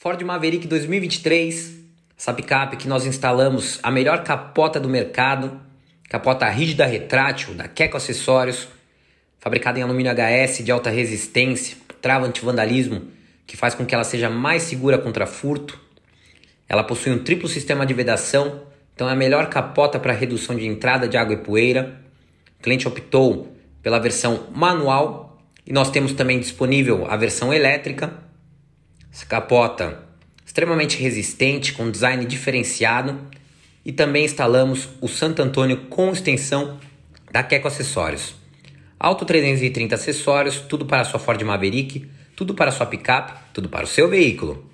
Ford Maverick 2023, essa picape que nós instalamos a melhor capota do mercado, capota rígida retrátil da Keco Acessórios, fabricada em alumínio HS de alta resistência, trava antivandalismo, que faz com que ela seja mais segura contra furto. Ela possui um triplo sistema de vedação, então é a melhor capota para redução de entrada de água e poeira. O cliente optou pela versão manual e nós temos também disponível a versão elétrica essa capota extremamente resistente, com design diferenciado e também instalamos o Santo Antônio com extensão da Queco Acessórios. Alto 330 acessórios, tudo para a sua Ford Maverick, tudo para a sua picape, tudo para o seu veículo.